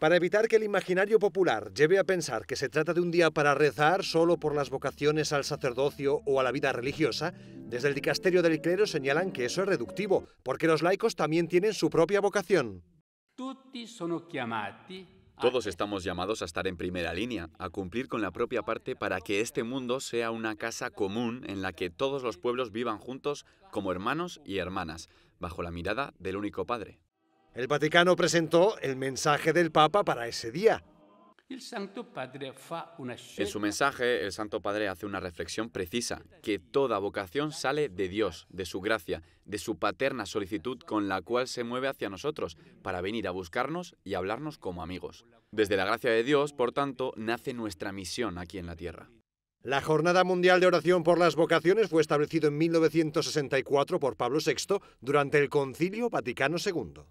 Para evitar que el imaginario popular lleve a pensar que se trata de un día para rezar solo por las vocaciones al sacerdocio o a la vida religiosa, desde el dicasterio del clero señalan que eso es reductivo, porque los laicos también tienen su propia vocación. Todos estamos llamados a estar en primera línea, a cumplir con la propia parte para que este mundo sea una casa común en la que todos los pueblos vivan juntos como hermanos y hermanas, bajo la mirada del único Padre. El Vaticano presentó el mensaje del Papa para ese día. En su mensaje, el Santo Padre hace una reflexión precisa, que toda vocación sale de Dios, de su gracia, de su paterna solicitud con la cual se mueve hacia nosotros, para venir a buscarnos y hablarnos como amigos. Desde la gracia de Dios, por tanto, nace nuestra misión aquí en la tierra. La Jornada Mundial de Oración por las Vocaciones fue establecido en 1964 por Pablo VI durante el Concilio Vaticano II.